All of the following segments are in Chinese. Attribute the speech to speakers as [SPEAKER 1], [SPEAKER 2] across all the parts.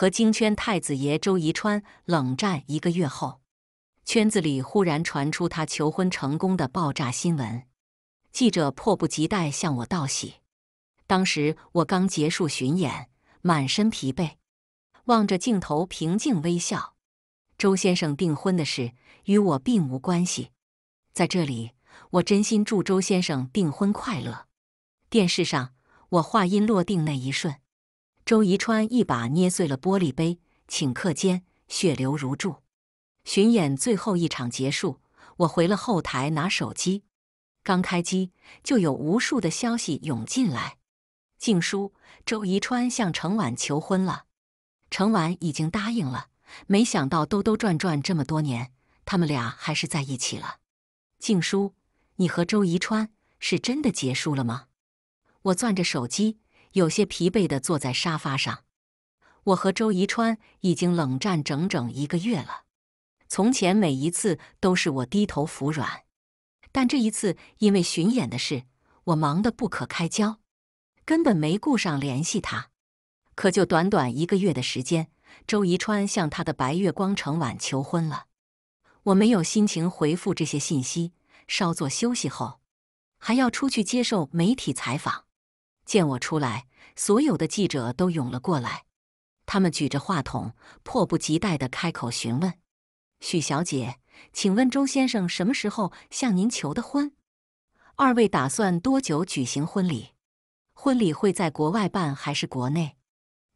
[SPEAKER 1] 和京圈太子爷周宜川冷战一个月后，圈子里忽然传出他求婚成功的爆炸新闻。记者迫不及待向我道喜。当时我刚结束巡演，满身疲惫，望着镜头平静微笑。周先生订婚的事与我并无关系，在这里我真心祝周先生订婚快乐。电视上，我话音落定那一瞬。周宜川一把捏碎了玻璃杯，顷刻间血流如注。巡演最后一场结束，我回了后台拿手机，刚开机就有无数的消息涌进来。静姝，周宜川向程婉求婚了，程婉已经答应了。没想到兜兜转转这么多年，他们俩还是在一起了。静姝，你和周宜川是真的结束了吗？我攥着手机。有些疲惫地坐在沙发上，我和周宜川已经冷战整整一个月了。从前每一次都是我低头服软，但这一次因为巡演的事，我忙得不可开交，根本没顾上联系他。可就短短一个月的时间，周宜川向他的白月光程晚求婚了。我没有心情回复这些信息，稍作休息后，还要出去接受媒体采访。见我出来，所有的记者都涌了过来，他们举着话筒，迫不及待地开口询问：“许小姐，请问周先生什么时候向您求的婚？二位打算多久举行婚礼？婚礼会在国外办还是国内？”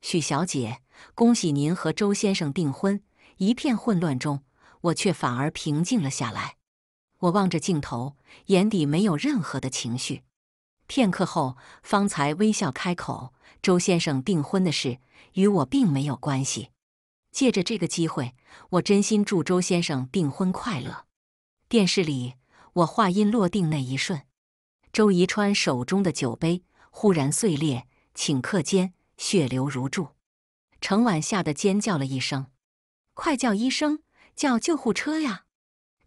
[SPEAKER 1] 许小姐，恭喜您和周先生订婚！一片混乱中，我却反而平静了下来。我望着镜头，眼底没有任何的情绪。片刻后，方才微笑开口：“周先生订婚的事与我并没有关系。借着这个机会，我真心祝周先生订婚快乐。”电视里，我话音落定那一瞬，周宜川手中的酒杯忽然碎裂，顷刻间血流如注。程婉吓得尖叫了一声：“快叫医生，叫救护车呀！”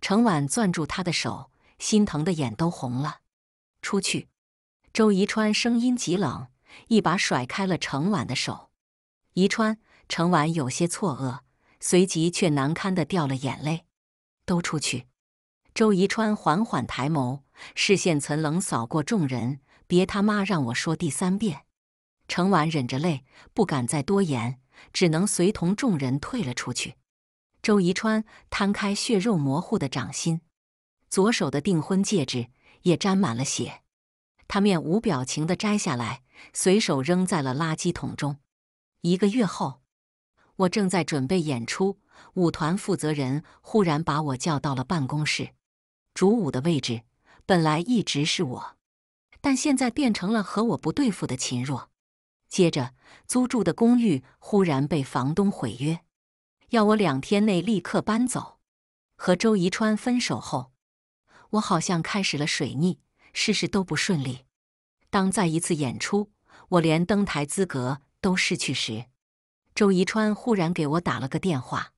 [SPEAKER 1] 程婉攥住他的手，心疼的眼都红了。出去。周宜川声音极冷，一把甩开了程婉的手。宜川，程婉有些错愕，随即却难堪的掉了眼泪。都出去！周宜川缓缓抬眸，视线曾冷扫过众人，别他妈让我说第三遍！程婉忍着泪，不敢再多言，只能随同众人退了出去。周宜川摊开血肉模糊的掌心，左手的订婚戒指也沾满了血。他面无表情的摘下来，随手扔在了垃圾桶中。一个月后，我正在准备演出，舞团负责人忽然把我叫到了办公室。主舞的位置本来一直是我，但现在变成了和我不对付的秦若。接着，租住的公寓忽然被房东毁约，要我两天内立刻搬走。和周宜川分手后，我好像开始了水逆。事事都不顺利。当再一次演出，我连登台资格都失去时，周宜川忽然给我打了个电话：“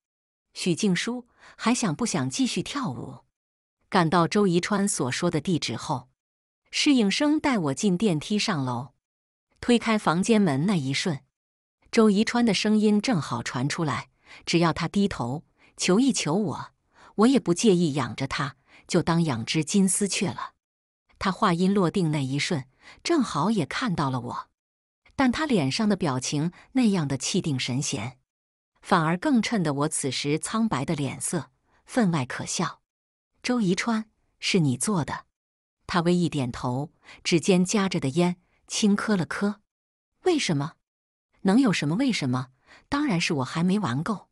[SPEAKER 1] 许静书，还想不想继续跳舞？”赶到周宜川所说的地址后，侍应生带我进电梯上楼，推开房间门那一瞬，周宜川的声音正好传出来：“只要他低头求一求我，我也不介意养着他，就当养只金丝雀了。”他话音落定那一瞬，正好也看到了我，但他脸上的表情那样的气定神闲，反而更衬得我此时苍白的脸色分外可笑。周宜川，是你做的？他微一点头，指尖夹着的烟轻磕了磕。为什么？能有什么为什么？当然是我还没玩够。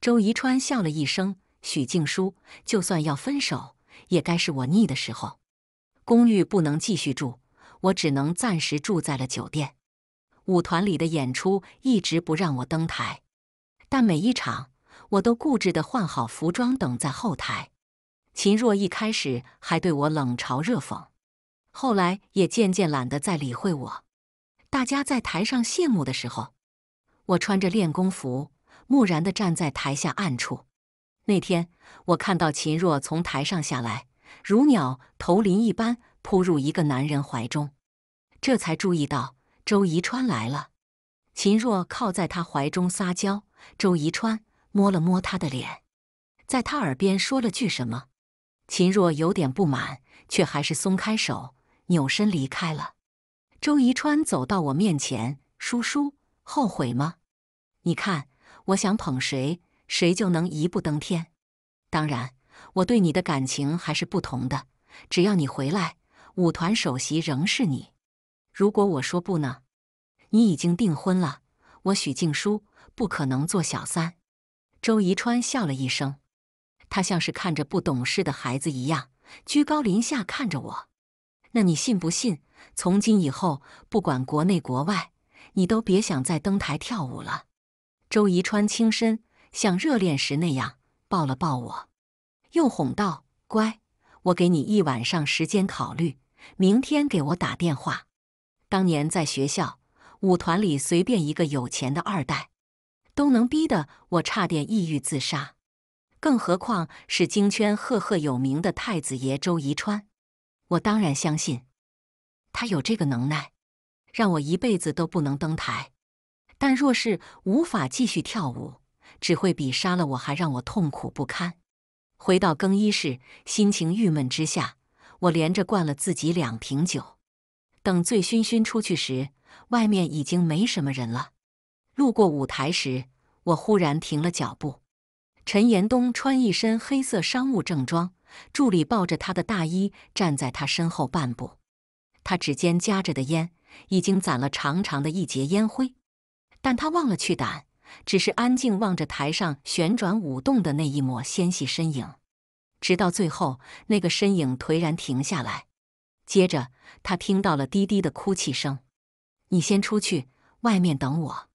[SPEAKER 1] 周宜川笑了一声：“许静书，就算要分手，也该是我腻的时候。”公寓不能继续住，我只能暂时住在了酒店。舞团里的演出一直不让我登台，但每一场我都固执的换好服装等在后台。秦若一开始还对我冷嘲热讽，后来也渐渐懒得再理会我。大家在台上谢幕的时候，我穿着练功服木然的站在台下暗处。那天我看到秦若从台上下来。如鸟投林一般扑入一个男人怀中，这才注意到周宜川来了。秦若靠在他怀中撒娇，周宜川摸了摸他的脸，在他耳边说了句什么。秦若有点不满，却还是松开手，扭身离开了。周宜川走到我面前：“叔叔，后悔吗？你看，我想捧谁，谁就能一步登天。当然。”我对你的感情还是不同的，只要你回来，舞团首席仍是你。如果我说不呢？你已经订婚了，我许静书不可能做小三。周宜川笑了一声，他像是看着不懂事的孩子一样，居高临下看着我。那你信不信？从今以后，不管国内国外，你都别想再登台跳舞了。周宜川轻身，像热恋时那样抱了抱我。又哄道：“乖，我给你一晚上时间考虑，明天给我打电话。”当年在学校舞团里，随便一个有钱的二代，都能逼得我差点抑郁自杀。更何况是京圈赫赫有名的太子爷周宜川，我当然相信他有这个能耐，让我一辈子都不能登台。但若是无法继续跳舞，只会比杀了我还让我痛苦不堪。回到更衣室，心情郁闷之下，我连着灌了自己两瓶酒。等醉醺醺出去时，外面已经没什么人了。路过舞台时，我忽然停了脚步。陈延东穿一身黑色商务正装，助理抱着他的大衣站在他身后半步。他指尖夹着的烟已经攒了长长的一截烟灰，但他忘了去掸。只是安静望着台上旋转舞动的那一抹纤细身影，直到最后，那个身影颓然停下来。接着，他听到了低低的哭泣声。“你先出去，外面等我。”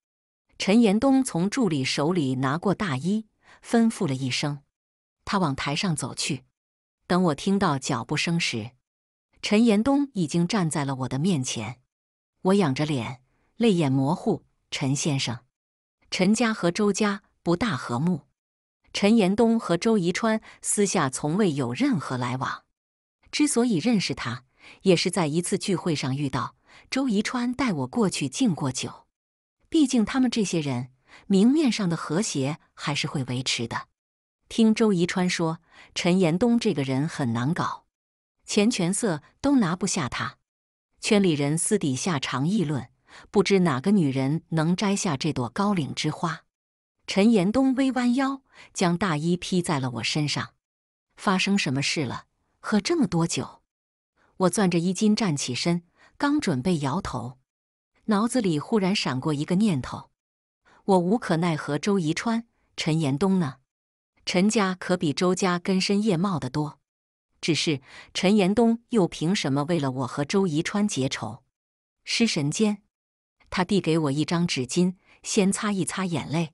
[SPEAKER 1] 陈延东从助理手里拿过大衣，吩咐了一声。他往台上走去。等我听到脚步声时，陈延东已经站在了我的面前。我仰着脸，泪眼模糊。陈先生。陈家和周家不大和睦，陈延东和周宜川私下从未有任何来往。之所以认识他，也是在一次聚会上遇到。周宜川带我过去敬过酒。毕竟他们这些人明面上的和谐还是会维持的。听周宜川说，陈延东这个人很难搞，钱权色都拿不下他。圈里人私底下常议论。不知哪个女人能摘下这朵高岭之花？陈延东微弯腰，将大衣披在了我身上。发生什么事了？喝这么多酒？我攥着衣襟站起身，刚准备摇头，脑子里忽然闪过一个念头：我无可奈何。周宜川、陈延东呢？陈家可比周家根深叶茂得多。只是陈延东又凭什么为了我和周宜川结仇？失神间。他递给我一张纸巾，先擦一擦眼泪。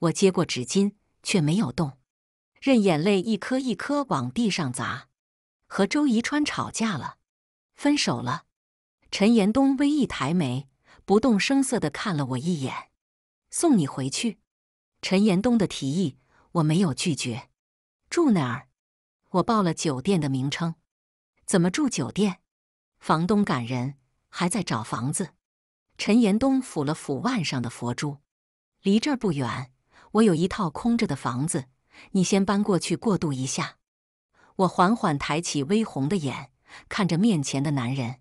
[SPEAKER 1] 我接过纸巾，却没有动，任眼泪一颗一颗往地上砸。和周宜川吵架了，分手了。陈延东微一抬眉，不动声色的看了我一眼，送你回去。陈延东的提议我没有拒绝。住哪儿？我报了酒店的名称。怎么住酒店？房东赶人，还在找房子。陈延东抚了抚腕上的佛珠，离这儿不远，我有一套空着的房子，你先搬过去过渡一下。我缓缓抬起微红的眼，看着面前的男人。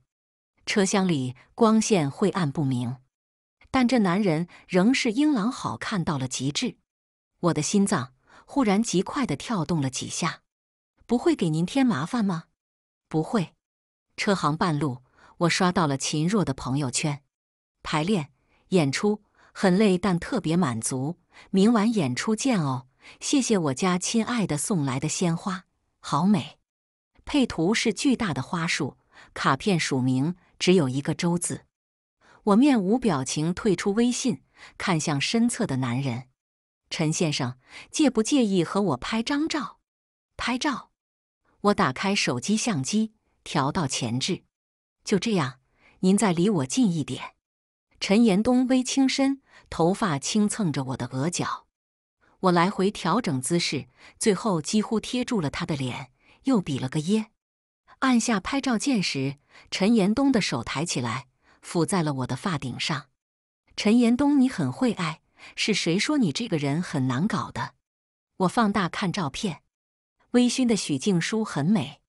[SPEAKER 1] 车厢里光线晦暗不明，但这男人仍是英朗，好看到了极致。我的心脏忽然极快的跳动了几下。不会给您添麻烦吗？不会。车行半路，我刷到了秦若的朋友圈。排练演出很累，但特别满足。明晚演出见哦！谢谢我家亲爱的送来的鲜花，好美。配图是巨大的花束。卡片署名只有一个“周”字。我面无表情退出微信，看向身侧的男人，陈先生，介不介意和我拍张照？拍照。我打开手机相机，调到前置。就这样，您再离我近一点。陈延东微倾身，头发轻蹭着我的额角。我来回调整姿势，最后几乎贴住了他的脸，又比了个耶。按下拍照键时，陈延东的手抬起来，抚在了我的发顶上。陈延东，你很会爱。是谁说你这个人很难搞的？我放大看照片，微醺的许静书很美。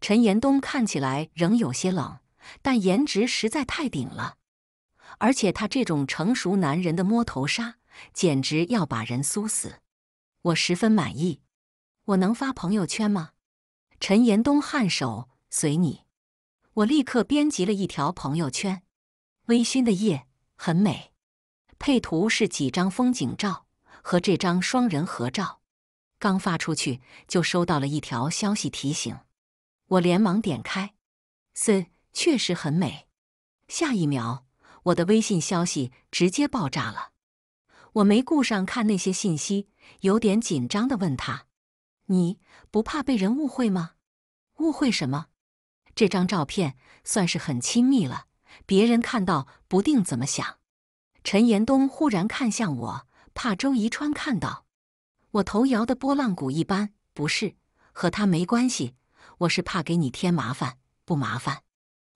[SPEAKER 1] 陈延东看起来仍有些冷，但颜值实在太顶了。而且他这种成熟男人的摸头杀，简直要把人酥死。我十分满意，我能发朋友圈吗？陈延东颔首，随你。我立刻编辑了一条朋友圈：“微醺的夜很美。”配图是几张风景照和这张双人合照。刚发出去，就收到了一条消息提醒。我连忙点开，四确实很美。下一秒。我的微信消息直接爆炸了，我没顾上看那些信息，有点紧张的问他：“你不怕被人误会吗？误会什么？这张照片算是很亲密了，别人看到不定怎么想。”陈延东忽然看向我，怕周宜川看到，我头摇的拨浪鼓一般：“不是，和他没关系，我是怕给你添麻烦，不麻烦。”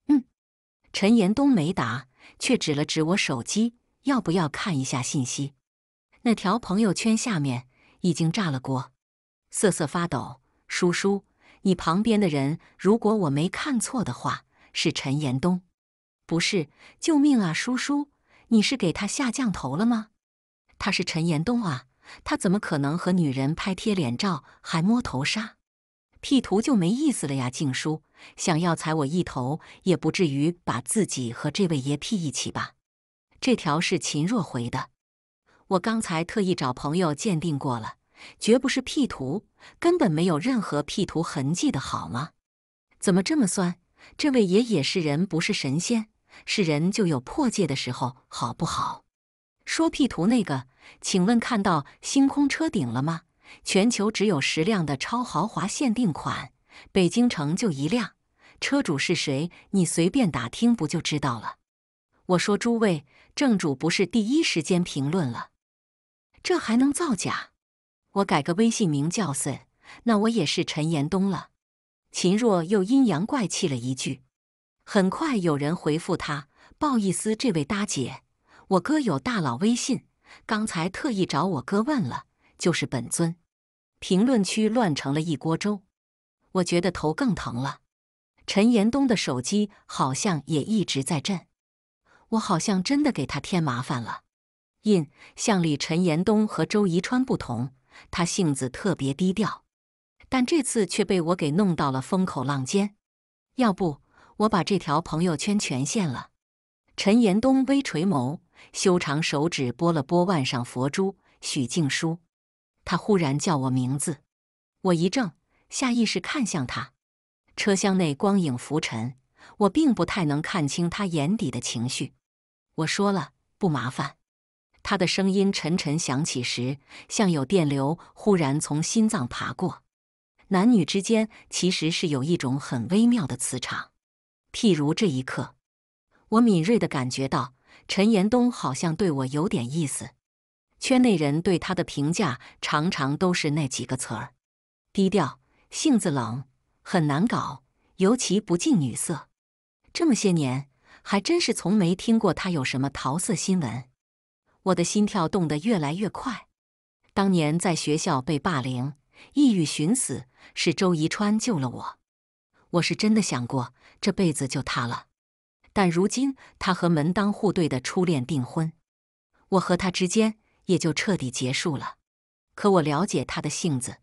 [SPEAKER 1] 嗯，陈延东没答。却指了指我手机，要不要看一下信息？那条朋友圈下面已经炸了锅，瑟瑟发抖。叔叔，你旁边的人，如果我没看错的话，是陈延东，不是？救命啊，叔叔，你是给他下降头了吗？他是陈延东啊，他怎么可能和女人拍贴脸照还摸头纱？P 图就没意思了呀，静书想要踩我一头，也不至于把自己和这位爷 P 一起吧？这条是秦若回的，我刚才特意找朋友鉴定过了，绝不是 P 图，根本没有任何 P 图痕迹的好吗？怎么这么酸？这位爷也是人，不是神仙，是人就有破戒的时候，好不好？说 P 图那个，请问看到星空车顶了吗？全球只有十辆的超豪华限定款，北京城就一辆，车主是谁？你随便打听不就知道了。我说诸位，正主不是第一时间评论了，这还能造假？我改个微信名叫“森”，那我也是陈延东了。秦若又阴阳怪气了一句。很快有人回复他：“好意思，这位大姐，我哥有大佬微信，刚才特意找我哥问了，就是本尊。”评论区乱成了一锅粥，我觉得头更疼了。陈延东的手机好像也一直在震，我好像真的给他添麻烦了。印象里陈延东和周宜川不同，他性子特别低调，但这次却被我给弄到了风口浪尖。要不我把这条朋友圈全限了。陈延东微垂眸，修长手指拨了拨腕上佛珠。许静书。他忽然叫我名字，我一怔，下意识看向他。车厢内光影浮沉，我并不太能看清他眼底的情绪。我说了不麻烦。他的声音沉沉响起时，像有电流忽然从心脏爬过。男女之间其实是有一种很微妙的磁场，譬如这一刻，我敏锐的感觉到陈延东好像对我有点意思。圈内人对他的评价常常都是那几个词儿：低调、性子冷、很难搞，尤其不近女色。这么些年，还真是从没听过他有什么桃色新闻。我的心跳动得越来越快。当年在学校被霸凌，一语寻死，是周宜川救了我。我是真的想过这辈子就他了，但如今他和门当户对的初恋订婚，我和他之间。也就彻底结束了。可我了解他的性子，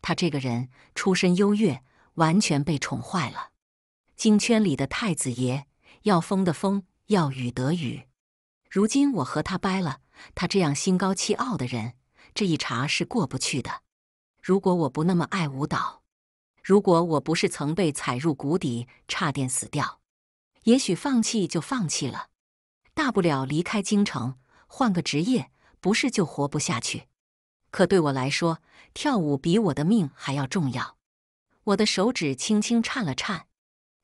[SPEAKER 1] 他这个人出身优越，完全被宠坏了。京圈里的太子爷，要风的风，要雨得雨。如今我和他掰了，他这样心高气傲的人，这一茬是过不去的。如果我不那么爱舞蹈，如果我不是曾被踩入谷底，差点死掉，也许放弃就放弃了，大不了离开京城，换个职业。不是就活不下去，可对我来说，跳舞比我的命还要重要。我的手指轻轻颤了颤，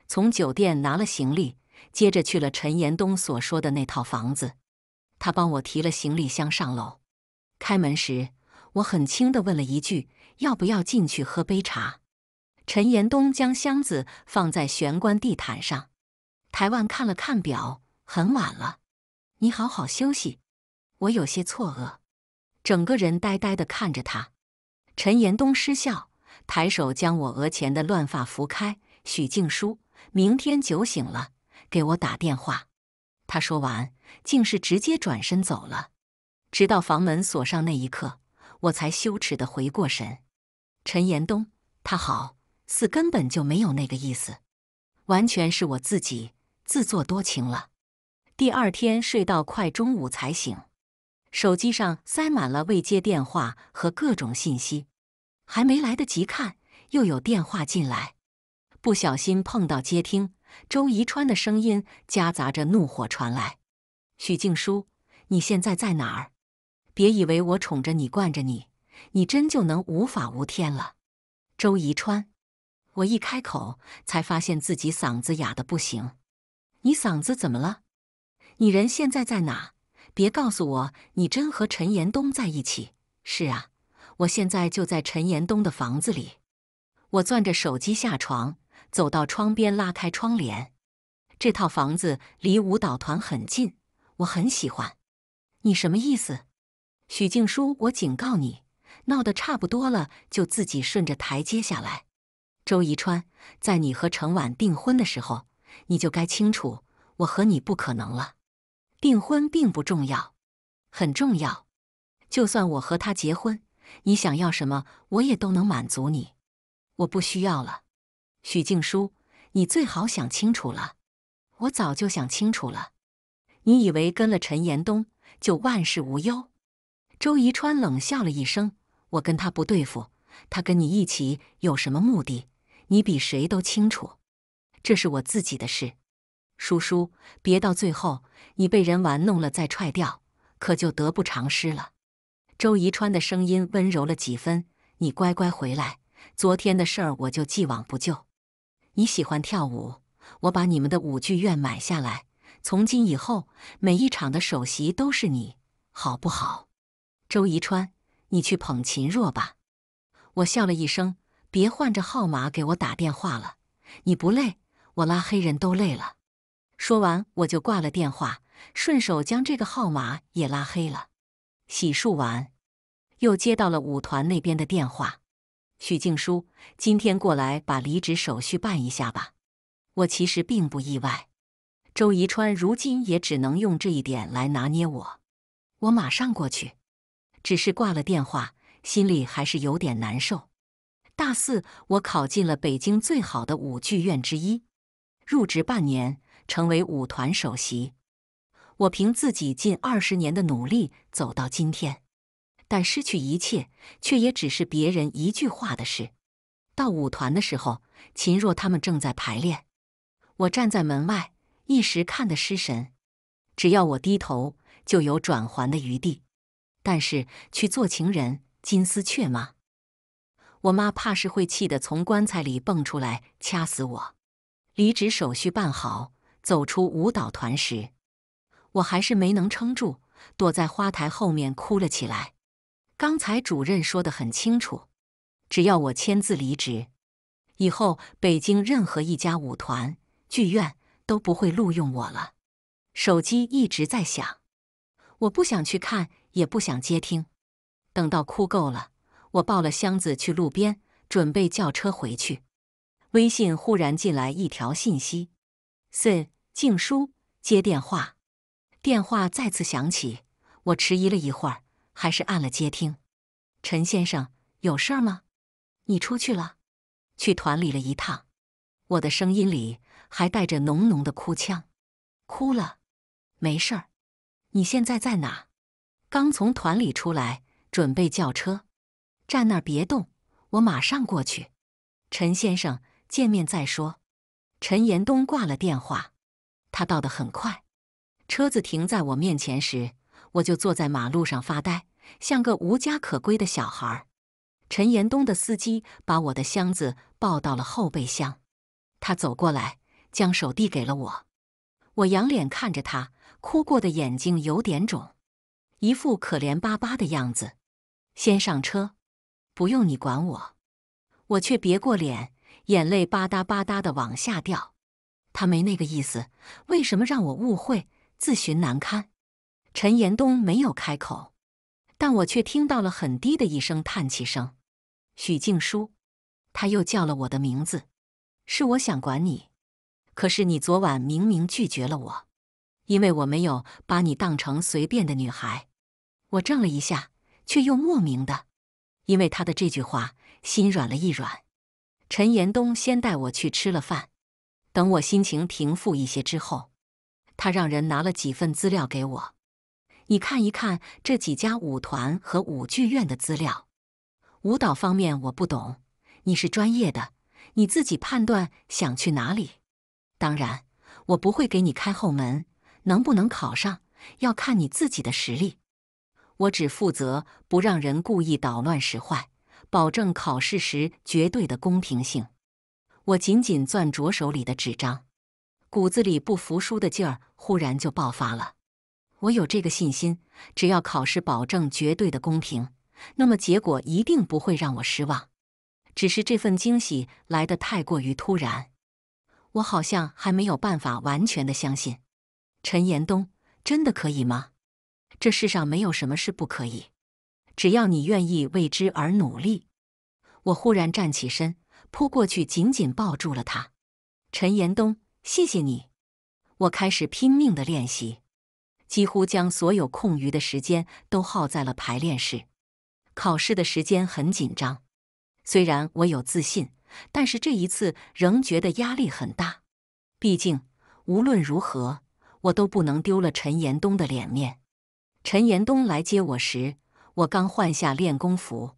[SPEAKER 1] 从酒店拿了行李，接着去了陈延东所说的那套房子。他帮我提了行李箱上楼，开门时，我很轻的问了一句：“要不要进去喝杯茶？”陈延东将箱子放在玄关地毯上，台湾看了看表，很晚了，你好好休息。我有些错愕，整个人呆呆的看着他。陈延东失笑，抬手将我额前的乱发拂开。许静书，明天酒醒了给我打电话。他说完，竟是直接转身走了。直到房门锁上那一刻，我才羞耻的回过神。陈延东，他好似根本就没有那个意思，完全是我自己自作多情了。第二天睡到快中午才醒。手机上塞满了未接电话和各种信息，还没来得及看，又有电话进来，不小心碰到接听。周宜川的声音夹杂着怒火传来：“许静书，你现在在哪儿？别以为我宠着你、惯着你，你真就能无法无天了。”周宜川，我一开口才发现自己嗓子哑的不行。你嗓子怎么了？你人现在在哪？别告诉我你真和陈延东在一起！是啊，我现在就在陈延东的房子里。我攥着手机下床，走到窗边拉开窗帘。这套房子离舞蹈团很近，我很喜欢。你什么意思？许静书，我警告你，闹得差不多了，就自己顺着台阶下来。周宜川，在你和陈婉订婚的时候，你就该清楚我和你不可能了。订婚并不重要，很重要。就算我和他结婚，你想要什么，我也都能满足你。我不需要了，许静书，你最好想清楚了。我早就想清楚了。你以为跟了陈延东就万事无忧？周宜川冷笑了一声：“我跟他不对付，他跟你一起有什么目的？你比谁都清楚。这是我自己的事。”叔叔，别到最后你被人玩弄了再踹掉，可就得不偿失了。周宜川的声音温柔了几分：“你乖乖回来，昨天的事儿我就既往不咎。你喜欢跳舞，我把你们的舞剧院买下来，从今以后每一场的首席都是你，好不好？”周宜川，你去捧秦若吧。我笑了一声：“别换着号码给我打电话了，你不累，我拉黑人都累了。”说完，我就挂了电话，顺手将这个号码也拉黑了。洗漱完，又接到了舞团那边的电话：“许静书，今天过来把离职手续办一下吧。”我其实并不意外，周宜川如今也只能用这一点来拿捏我。我马上过去。只是挂了电话，心里还是有点难受。大四，我考进了北京最好的舞剧院之一，入职半年。成为舞团首席，我凭自己近二十年的努力走到今天，但失去一切却也只是别人一句话的事。到舞团的时候，秦若他们正在排练，我站在门外，一时看得失神。只要我低头，就有转圜的余地。但是去做情人、金丝雀吗？我妈怕是会气得从棺材里蹦出来掐死我。离职手续办好。走出舞蹈团时，我还是没能撑住，躲在花台后面哭了起来。刚才主任说的很清楚，只要我签字离职，以后北京任何一家舞团、剧院都不会录用我了。手机一直在响，我不想去看，也不想接听。等到哭够了，我抱了箱子去路边，准备叫车回去。微信忽然进来一条信息：“四。”静书接电话，电话再次响起，我迟疑了一会儿，还是按了接听。陈先生，有事儿吗？你出去了，去团里了一趟。我的声音里还带着浓浓的哭腔，哭了，没事儿。你现在在哪？刚从团里出来，准备叫车。站那儿别动，我马上过去。陈先生，见面再说。陈延东挂了电话。他到得很快，车子停在我面前时，我就坐在马路上发呆，像个无家可归的小孩。陈延东的司机把我的箱子抱到了后备箱，他走过来，将手递给了我。我仰脸看着他，哭过的眼睛有点肿，一副可怜巴巴的样子。先上车，不用你管我。我却别过脸，眼泪吧嗒吧嗒的往下掉。他没那个意思，为什么让我误会，自寻难堪？陈延东没有开口，但我却听到了很低的一声叹气声。许静书，他又叫了我的名字，是我想管你，可是你昨晚明明拒绝了我，因为我没有把你当成随便的女孩。我怔了一下，却又莫名的，因为他的这句话，心软了一软。陈延东先带我去吃了饭。等我心情平复一些之后，他让人拿了几份资料给我，你看一看这几家舞团和舞剧院的资料。舞蹈方面我不懂，你是专业的，你自己判断想去哪里。当然，我不会给你开后门，能不能考上要看你自己的实力。我只负责不让人故意捣乱使坏，保证考试时绝对的公平性。我紧紧攥着手里的纸张，骨子里不服输的劲儿忽然就爆发了。我有这个信心，只要考试保证绝对的公平，那么结果一定不会让我失望。只是这份惊喜来得太过于突然，我好像还没有办法完全的相信。陈延东，真的可以吗？这世上没有什么是不可以，只要你愿意为之而努力。我忽然站起身。扑过去，紧紧抱住了他。陈延东，谢谢你！我开始拼命的练习，几乎将所有空余的时间都耗在了排练室。考试的时间很紧张，虽然我有自信，但是这一次仍觉得压力很大。毕竟无论如何，我都不能丢了陈延东的脸面。陈延东来接我时，我刚换下练功服，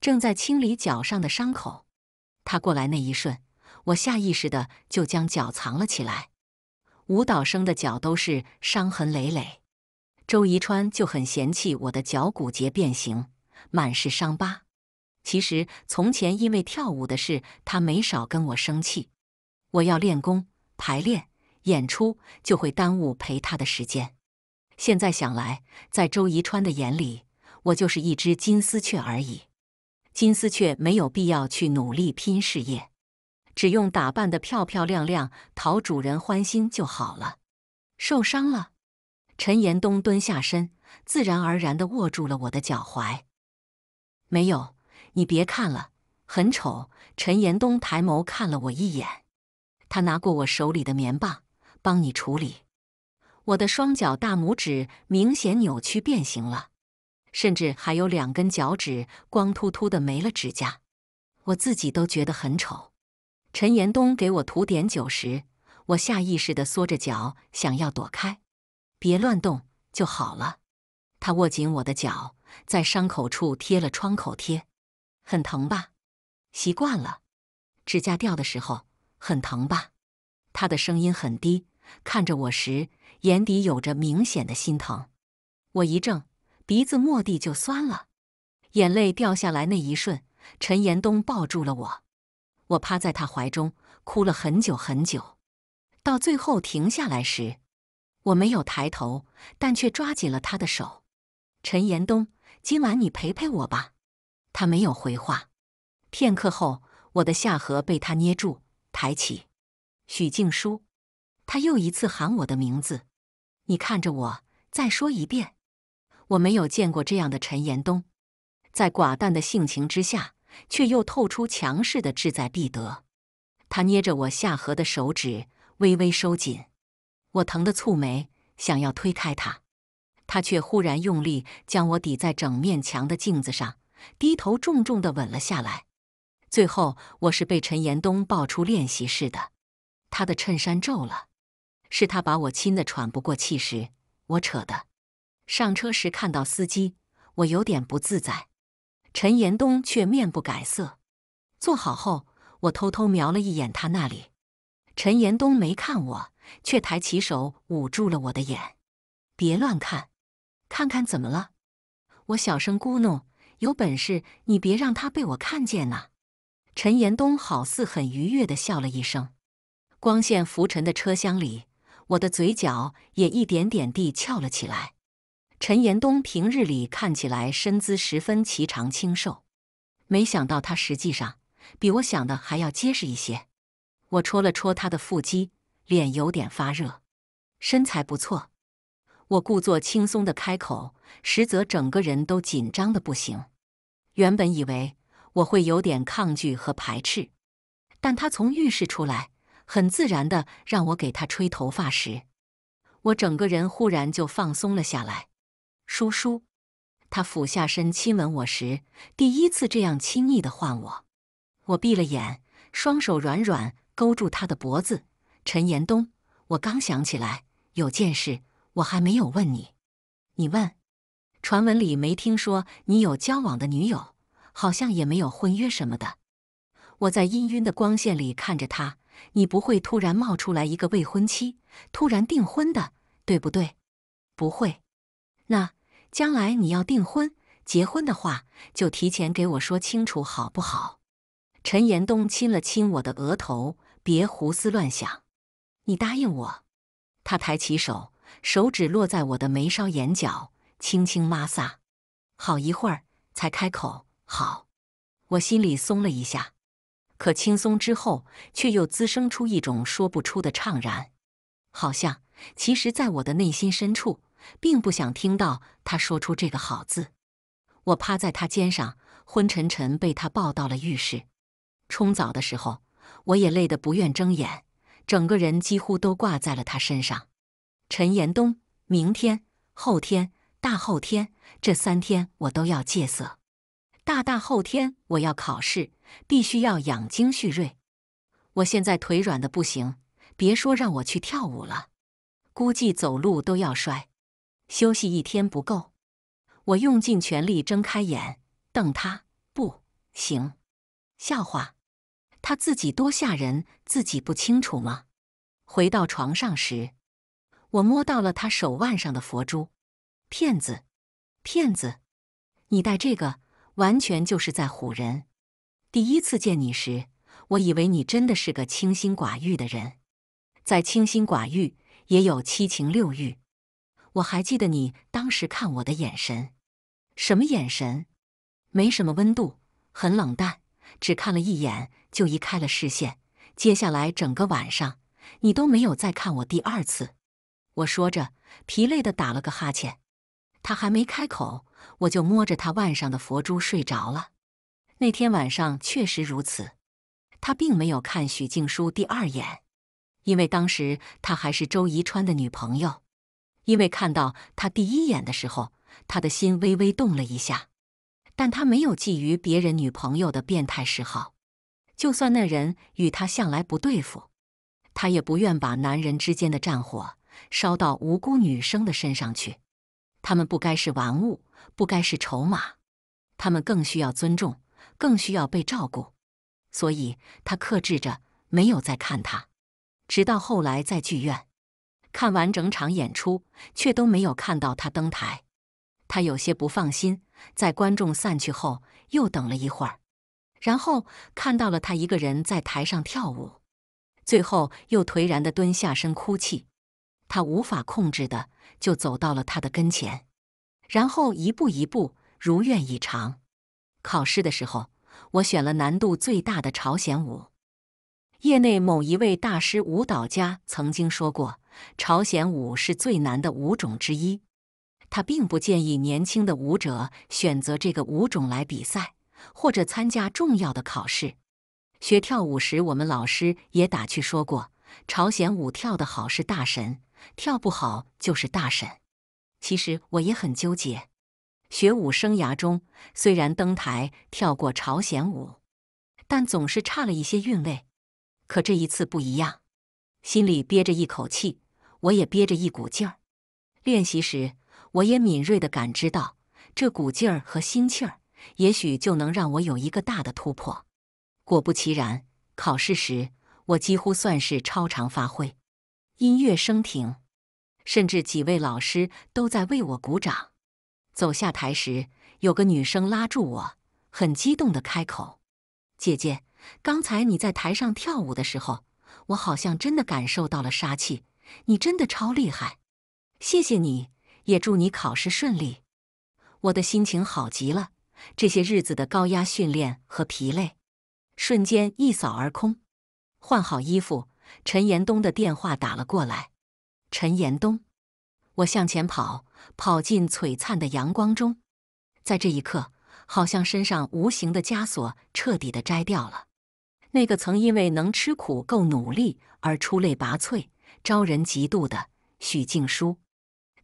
[SPEAKER 1] 正在清理脚上的伤口。他过来那一瞬，我下意识的就将脚藏了起来。舞蹈生的脚都是伤痕累累，周宜川就很嫌弃我的脚骨节变形，满是伤疤。其实从前因为跳舞的事，他没少跟我生气。我要练功、排练、演出，就会耽误陪他的时间。现在想来，在周宜川的眼里，我就是一只金丝雀而已。金丝雀没有必要去努力拼事业，只用打扮得漂漂亮亮，讨主人欢心就好了。受伤了，陈延东蹲下身，自然而然地握住了我的脚踝。没有，你别看了，很丑。陈延东抬眸看了我一眼，他拿过我手里的棉棒，帮你处理。我的双脚大拇指明显扭曲变形了。甚至还有两根脚趾光秃秃的，没了指甲，我自己都觉得很丑。陈延东给我涂碘酒时，我下意识地缩着脚，想要躲开。别乱动就好了。他握紧我的脚，在伤口处贴了创口贴。很疼吧？习惯了。指甲掉的时候很疼吧？他的声音很低，看着我时，眼底有着明显的心疼。我一怔。鼻子蓦地就酸了，眼泪掉下来那一瞬，陈延东抱住了我，我趴在他怀中哭了很久很久，到最后停下来时，我没有抬头，但却抓紧了他的手。陈延东，今晚你陪陪我吧。他没有回话。片刻后，我的下颌被他捏住抬起，许静书，他又一次喊我的名字。你看着我，再说一遍。我没有见过这样的陈延东，在寡淡的性情之下，却又透出强势的志在必得。他捏着我下颌的手指微微收紧，我疼得蹙眉，想要推开他，他却忽然用力将我抵在整面墙的镜子上，低头重重的吻了下来。最后，我是被陈延东抱出练习室的，他的衬衫皱了，是他把我亲的喘不过气时，我扯的。上车时看到司机，我有点不自在。陈延东却面不改色。坐好后，我偷偷瞄了一眼他那里。陈延东没看我，却抬起手捂住了我的眼：“别乱看，看看怎么了？”我小声咕哝：“有本事你别让他被我看见呐。”陈延东好似很愉悦地笑了一声。光线浮沉的车厢里，我的嘴角也一点点地翘了起来。陈延东平日里看起来身姿十分颀长清瘦，没想到他实际上比我想的还要结实一些。我戳了戳他的腹肌，脸有点发热，身材不错。我故作轻松的开口，实则整个人都紧张的不行。原本以为我会有点抗拒和排斥，但他从浴室出来，很自然的让我给他吹头发时，我整个人忽然就放松了下来。叔叔，他俯下身亲吻我时，第一次这样轻易的唤我。我闭了眼，双手软软勾住他的脖子。陈延东，我刚想起来有件事，我还没有问你。你问，传闻里没听说你有交往的女友，好像也没有婚约什么的。我在氤氲的光线里看着他，你不会突然冒出来一个未婚妻，突然订婚的，对不对？不会，那。将来你要订婚、结婚的话，就提前给我说清楚，好不好？陈延东亲了亲我的额头，别胡思乱想，你答应我。他抬起手，手指落在我的眉梢、眼角，轻轻摩挲，好一会儿才开口：“好。”我心里松了一下，可轻松之后，却又滋生出一种说不出的怅然，好像其实在我的内心深处。并不想听到他说出这个“好”字。我趴在他肩上，昏沉沉被他抱到了浴室。冲澡的时候，我也累得不愿睁眼，整个人几乎都挂在了他身上。陈延东，明天、后天、大后天这三天我都要戒色。大大后天我要考试，必须要养精蓄锐。我现在腿软的不行，别说让我去跳舞了，估计走路都要摔。休息一天不够，我用尽全力睁开眼瞪他，不行！笑话，他自己多吓人，自己不清楚吗？回到床上时，我摸到了他手腕上的佛珠，骗子！骗子！你戴这个完全就是在唬人。第一次见你时，我以为你真的是个清心寡欲的人，在清心寡欲，也有七情六欲。我还记得你当时看我的眼神，什么眼神？没什么温度，很冷淡，只看了一眼就移开了视线。接下来整个晚上，你都没有再看我第二次。我说着，疲累地打了个哈欠。他还没开口，我就摸着他腕上的佛珠睡着了。那天晚上确实如此，他并没有看许静书第二眼，因为当时他还是周宜川的女朋友。因为看到他第一眼的时候，他的心微微动了一下，但他没有觊觎别人女朋友的变态嗜好。就算那人与他向来不对付，他也不愿把男人之间的战火烧到无辜女生的身上去。他们不该是玩物，不该是筹码，他们更需要尊重，更需要被照顾。所以他克制着，没有再看他，直到后来在剧院。看完整场演出，却都没有看到他登台。他有些不放心，在观众散去后，又等了一会儿，然后看到了他一个人在台上跳舞，最后又颓然的蹲下身哭泣。他无法控制的，就走到了他的跟前，然后一步一步如愿以偿。考试的时候，我选了难度最大的朝鲜舞。业内某一位大师舞蹈家曾经说过，朝鲜舞是最难的舞种之一。他并不建议年轻的舞者选择这个舞种来比赛或者参加重要的考试。学跳舞时，我们老师也打趣说过：“朝鲜舞跳得好是大神，跳不好就是大神。”其实我也很纠结。学舞生涯中，虽然登台跳过朝鲜舞，但总是差了一些韵味。可这一次不一样，心里憋着一口气，我也憋着一股劲儿。练习时，我也敏锐的感知到这股劲儿和心气儿，也许就能让我有一个大的突破。果不其然，考试时我几乎算是超常发挥。音乐声停，甚至几位老师都在为我鼓掌。走下台时，有个女生拉住我，很激动的开口：“姐姐。”刚才你在台上跳舞的时候，我好像真的感受到了杀气。你真的超厉害，谢谢你，也祝你考试顺利。我的心情好极了，这些日子的高压训练和疲累，瞬间一扫而空。换好衣服，陈延东的电话打了过来。陈延东，我向前跑，跑进璀璨的阳光中，在这一刻，好像身上无形的枷锁彻底的摘掉了。那个曾因为能吃苦、够努力而出类拔萃、招人嫉妒的许静书，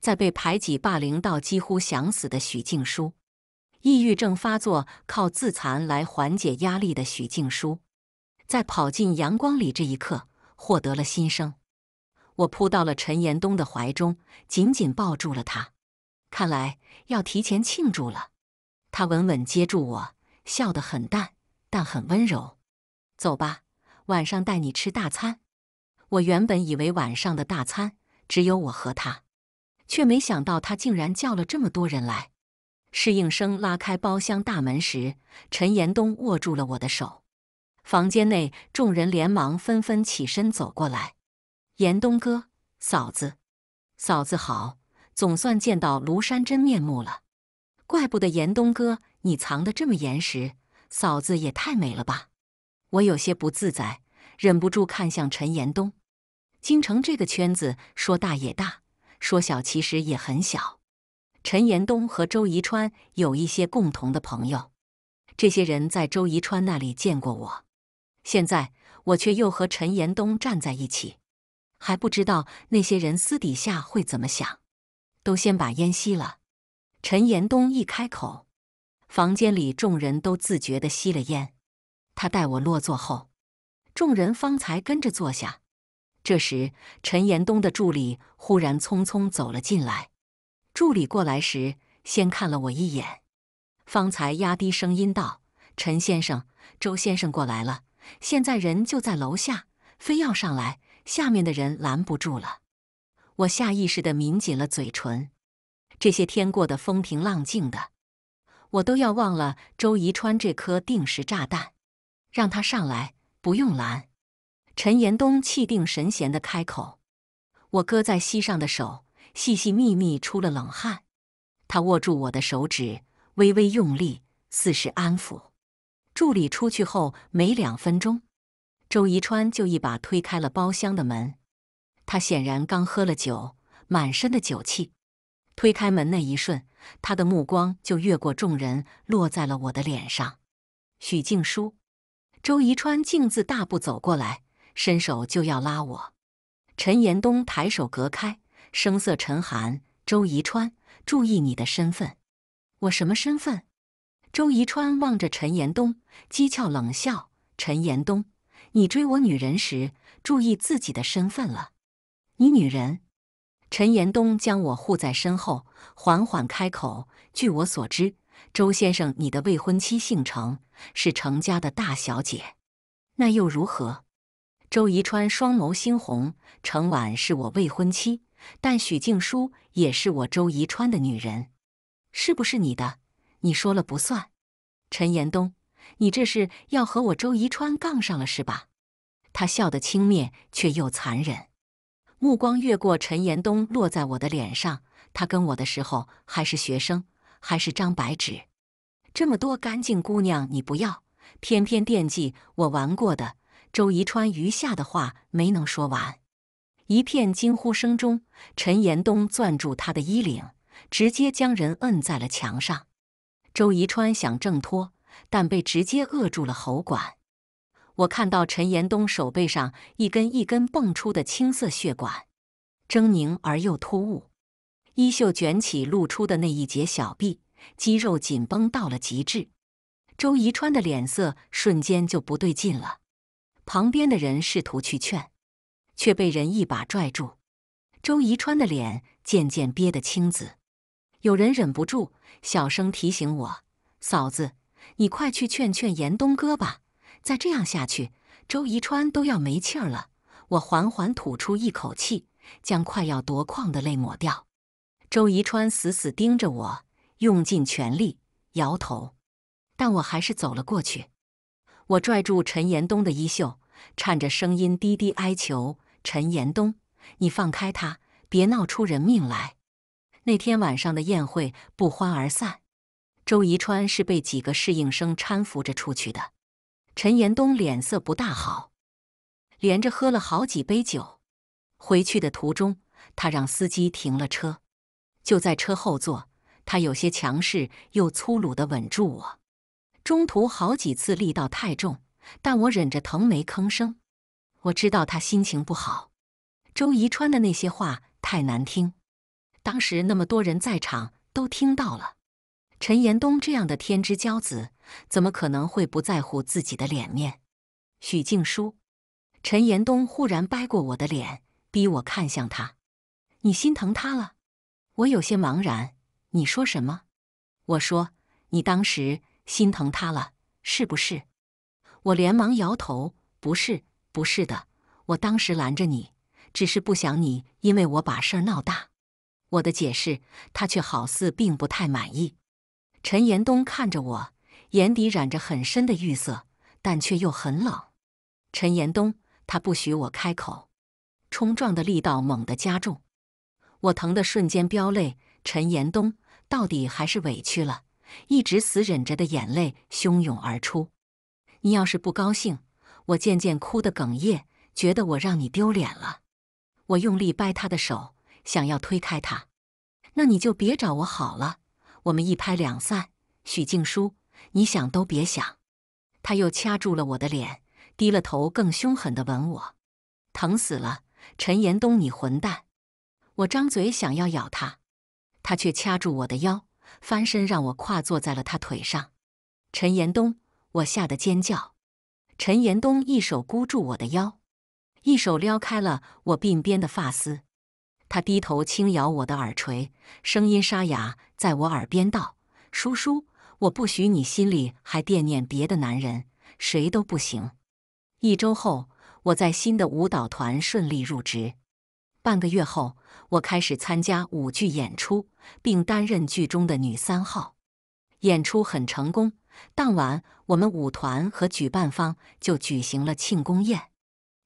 [SPEAKER 1] 在被排挤霸凌到几乎想死的许静书，抑郁症发作，靠自残来缓解压力的许静书，在跑进阳光里这一刻获得了新生。我扑到了陈延东的怀中，紧紧抱住了他。看来要提前庆祝了。他稳稳接住我，笑得很淡，但很温柔。走吧，晚上带你吃大餐。我原本以为晚上的大餐只有我和他，却没想到他竟然叫了这么多人来。侍应生拉开包厢大门时，陈延东握住了我的手。房间内，众人连忙纷纷起身走过来。严东哥，嫂子，嫂子好，总算见到庐山真面目了。怪不得严东哥你藏得这么严实，嫂子也太美了吧。我有些不自在，忍不住看向陈延东。京城这个圈子说大也大，说小其实也很小。陈延东和周宜川有一些共同的朋友，这些人在周宜川那里见过我。现在我却又和陈延东站在一起，还不知道那些人私底下会怎么想。都先把烟吸了。陈延东一开口，房间里众人都自觉地吸了烟。他带我落座后，众人方才跟着坐下。这时，陈延东的助理忽然匆匆走了进来。助理过来时，先看了我一眼，方才压低声音道：“陈先生，周先生过来了，现在人就在楼下，非要上来，下面的人拦不住了。”我下意识的抿紧了嘴唇。这些天过得风平浪静的，我都要忘了周宜川这颗定时炸弹。让他上来，不用拦。陈延东气定神闲的开口。我搁在膝上的手细细密密出了冷汗。他握住我的手指，微微用力，似是安抚。助理出去后没两分钟，周宜川就一把推开了包厢的门。他显然刚喝了酒，满身的酒气。推开门那一瞬，他的目光就越过众人，落在了我的脸上。许静书。周宜川径自大步走过来，伸手就要拉我。陈延东抬手隔开，声色沉寒：“周宜川，注意你的身份。”“我什么身份？”周宜川望着陈延东，讥诮冷笑：“陈延东，你追我女人时，注意自己的身份了。你女人。”陈延东将我护在身后，缓缓开口：“据我所知。”周先生，你的未婚妻姓程，是程家的大小姐，那又如何？周宜川双眸猩红，程婉是我未婚妻，但许静书也是我周宜川的女人，是不是你的？你说了不算。陈延东，你这是要和我周宜川杠上了是吧？他笑得轻蔑却又残忍，目光越过陈延东，落在我的脸上。他跟我的时候还是学生。还是张白纸，这么多干净姑娘你不要，偏偏惦记我玩过的。周宜川余下的话没能说完，一片惊呼声中，陈延东攥住他的衣领，直接将人摁在了墙上。周宜川想挣脱，但被直接扼住了喉管。我看到陈延东手背上一根一根蹦出的青色血管，狰狞而又突兀。衣袖卷起，露出的那一截小臂，肌肉紧绷到了极致。周宜川的脸色瞬间就不对劲了。旁边的人试图去劝，却被人一把拽住。周宜川的脸渐渐憋得青紫。有人忍不住小声提醒我：“嫂子，你快去劝劝严东哥吧，再这样下去，周宜川都要没气儿了。”我缓缓吐出一口气，将快要夺眶的泪抹掉。周宜川死死盯着我，用尽全力摇头，但我还是走了过去。我拽住陈延东的衣袖，颤着声音低低哀求：“陈延东，你放开他，别闹出人命来。”那天晚上的宴会不欢而散，周宜川是被几个侍应生搀扶着出去的。陈延东脸色不大好，连着喝了好几杯酒。回去的途中，他让司机停了车。就在车后座，他有些强势又粗鲁的稳住我。中途好几次力道太重，但我忍着疼没吭声。我知道他心情不好，周宜川的那些话太难听。当时那么多人在场，都听到了。陈延东这样的天之骄子，怎么可能会不在乎自己的脸面？许静书，陈延东忽然掰过我的脸，逼我看向他：“你心疼他了？”我有些茫然，你说什么？我说你当时心疼他了，是不是？我连忙摇头，不是，不是的，我当时拦着你，只是不想你因为我把事儿闹大。我的解释，他却好似并不太满意。陈延东看着我，眼底染着很深的玉色，但却又很冷。陈延东，他不许我开口，冲撞的力道猛地加重。我疼得瞬间飙泪，陈延东到底还是委屈了，一直死忍着的眼泪汹涌而出。你要是不高兴，我渐渐哭得哽咽，觉得我让你丢脸了。我用力掰他的手，想要推开他。那你就别找我好了，我们一拍两散。许静书，你想都别想。他又掐住了我的脸，低了头，更凶狠地吻我，疼死了。陈延东，你混蛋！我张嘴想要咬他，他却掐住我的腰，翻身让我跨坐在了他腿上。陈延东，我吓得尖叫。陈延东一手箍住我的腰，一手撩开了我鬓边的发丝。他低头轻咬我的耳垂，声音沙哑，在我耳边道：“叔叔，我不许你心里还惦念别的男人，谁都不行。”一周后，我在新的舞蹈团顺利入职。半个月后，我开始参加舞剧演出，并担任剧中的女三号。演出很成功，当晚我们舞团和举办方就举行了庆功宴。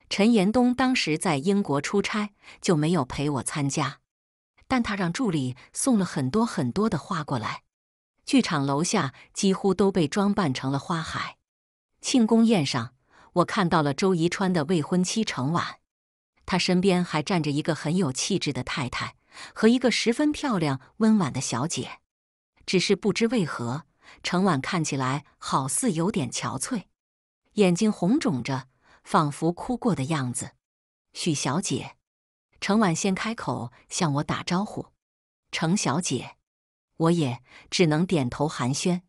[SPEAKER 1] 陈延东当时在英国出差，就没有陪我参加，但他让助理送了很多很多的花过来。剧场楼下几乎都被装扮成了花海。庆功宴上，我看到了周宜川的未婚妻程婉。他身边还站着一个很有气质的太太和一个十分漂亮温婉的小姐，只是不知为何，程婉看起来好似有点憔悴，眼睛红肿着，仿佛哭过的样子。许小姐，程婉先开口向我打招呼：“程小姐，我也只能点头寒暄。”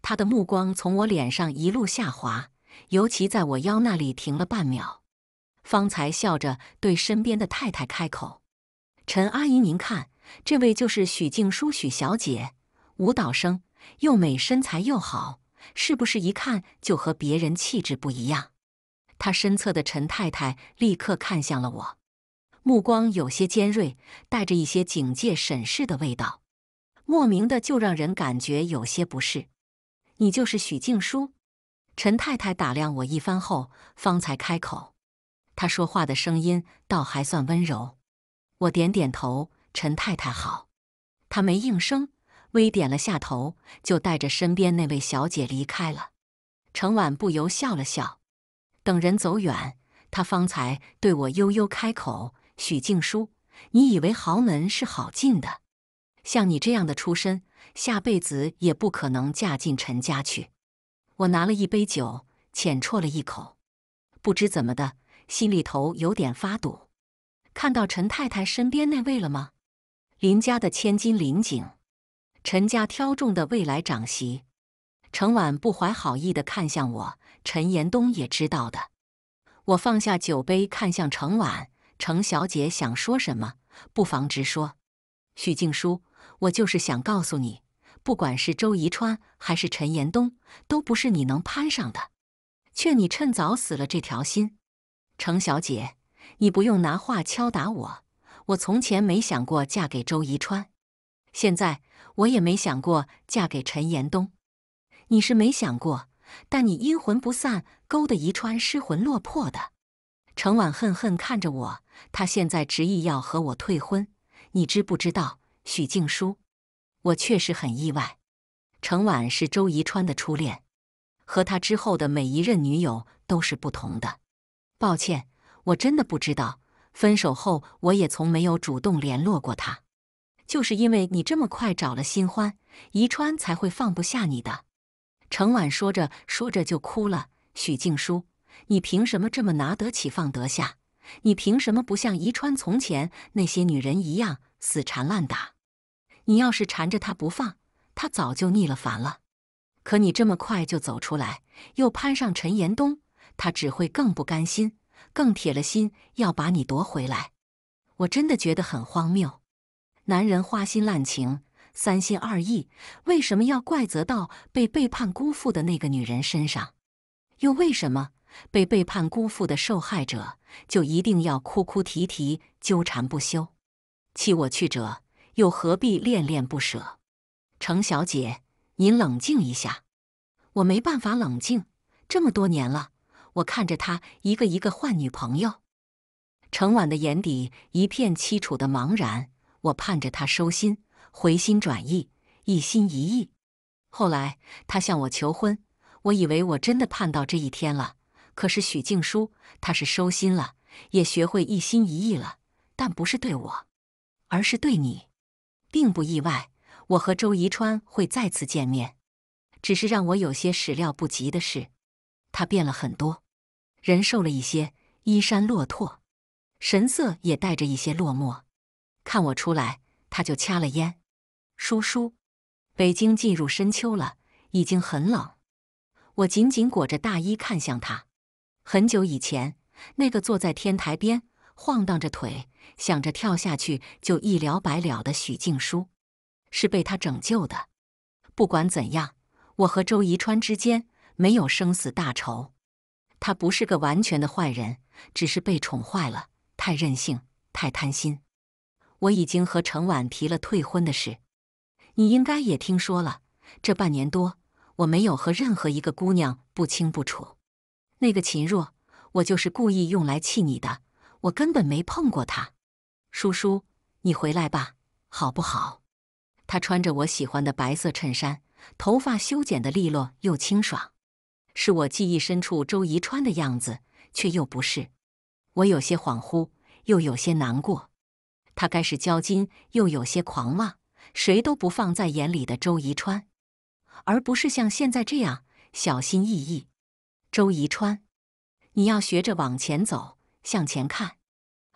[SPEAKER 1] 他的目光从我脸上一路下滑，尤其在我腰那里停了半秒。方才笑着对身边的太太开口：“陈阿姨，您看，这位就是许静书许小姐，舞蹈生，又美，身材又好，是不是一看就和别人气质不一样？”她身侧的陈太太立刻看向了我，目光有些尖锐，带着一些警戒、审视的味道，莫名的就让人感觉有些不适。“你就是许静书？”陈太太打量我一番后，方才开口。他说话的声音倒还算温柔，我点点头。陈太太好，他没应声，微点了下头，就带着身边那位小姐离开了。程婉不由笑了笑。等人走远，他方才对我悠悠开口：“许静书，你以为豪门是好进的？像你这样的出身，下辈子也不可能嫁进陈家去。”我拿了一杯酒，浅啜了一口。不知怎么的。心里头有点发堵，看到陈太太身边那位了吗？林家的千金林景，陈家挑中的未来长媳。程婉不怀好意的看向我，陈延东也知道的。我放下酒杯，看向程婉，程小姐想说什么，不妨直说。许静书，我就是想告诉你，不管是周宜川还是陈延东，都不是你能攀上的，劝你趁早死了这条心。程小姐，你不用拿话敲打我。我从前没想过嫁给周宜川，现在我也没想过嫁给陈延东。你是没想过，但你阴魂不散，勾得宜川失魂落魄的。程婉恨恨看着我，他现在执意要和我退婚，你知不知道？许静书，我确实很意外。程婉是周宜川的初恋，和他之后的每一任女友都是不同的。抱歉，我真的不知道。分手后，我也从没有主动联络过他。就是因为你这么快找了新欢，宜川才会放不下你的。程婉说着说着就哭了。许静书，你凭什么这么拿得起放得下？你凭什么不像宜川从前那些女人一样死缠烂打？你要是缠着他不放，他早就腻了烦了。可你这么快就走出来，又攀上陈延东。他只会更不甘心，更铁了心要把你夺回来。我真的觉得很荒谬，男人花心滥情、三心二意，为什么要怪责到被背叛辜负的那个女人身上？又为什么被背叛辜负的受害者就一定要哭哭啼啼、纠缠不休？弃我去者，又何必恋恋不舍？程小姐，您冷静一下，我没办法冷静，这么多年了。我看着他一个一个换女朋友，程婉的眼底一片凄楚的茫然。我盼着他收心、回心转意、一心一意。后来他向我求婚，我以为我真的盼到这一天了。可是许静书他是收心了，也学会一心一意了，但不是对我，而是对你，并不意外。我和周宜川会再次见面，只是让我有些始料不及的是，他变了很多。人瘦了一些，衣衫落拓，神色也带着一些落寞。看我出来，他就掐了烟，叔叔，北京进入深秋了，已经很冷。我紧紧裹着大衣，看向他。很久以前，那个坐在天台边晃荡着腿，想着跳下去就一了百了的许静书，是被他拯救的。不管怎样，我和周宜川之间没有生死大仇。他不是个完全的坏人，只是被宠坏了，太任性，太贪心。我已经和程婉提了退婚的事，你应该也听说了。这半年多，我没有和任何一个姑娘不清不楚。那个秦若，我就是故意用来气你的。我根本没碰过她。叔叔，你回来吧，好不好？他穿着我喜欢的白色衬衫，头发修剪的利落又清爽。是我记忆深处周宜川的样子，却又不是。我有些恍惚，又有些难过。他该是骄矜，又有些狂妄，谁都不放在眼里的周宜川，而不是像现在这样小心翼翼。周宜川，你要学着往前走，向前看，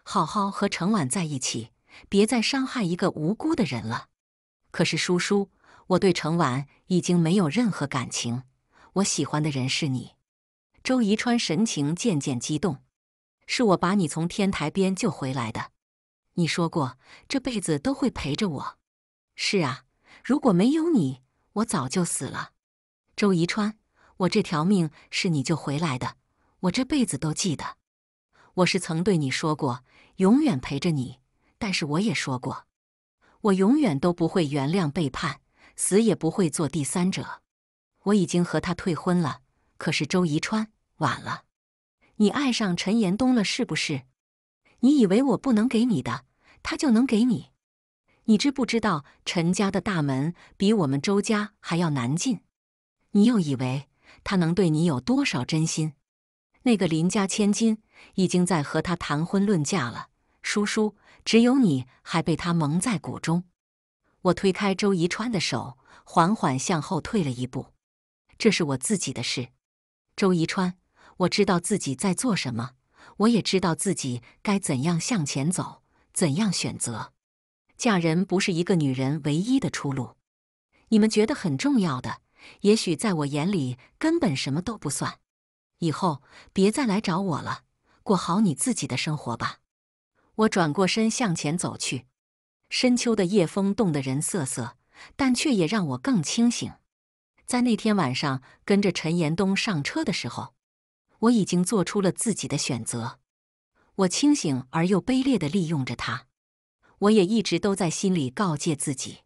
[SPEAKER 1] 好好和程婉在一起，别再伤害一个无辜的人了。可是叔叔，我对程婉已经没有任何感情。我喜欢的人是你，周宜川，神情渐渐激动。是我把你从天台边救回来的。你说过这辈子都会陪着我。是啊，如果没有你，我早就死了。周宜川，我这条命是你救回来的，我这辈子都记得。我是曾对你说过永远陪着你，但是我也说过，我永远都不会原谅背叛，死也不会做第三者。我已经和他退婚了，可是周宜川，晚了。你爱上陈延东了是不是？你以为我不能给你的，他就能给你？你知不知道陈家的大门比我们周家还要难进？你又以为他能对你有多少真心？那个林家千金已经在和他谈婚论嫁了，叔叔，只有你还被他蒙在鼓中。我推开周宜川的手，缓缓向后退了一步。这是我自己的事，周宜川，我知道自己在做什么，我也知道自己该怎样向前走，怎样选择。嫁人不是一个女人唯一的出路，你们觉得很重要的，也许在我眼里根本什么都不算。以后别再来找我了，过好你自己的生活吧。我转过身向前走去，深秋的夜风冻得人瑟瑟，但却也让我更清醒。在那天晚上跟着陈延东上车的时候，我已经做出了自己的选择。我清醒而又卑劣的利用着他。我也一直都在心里告诫自己，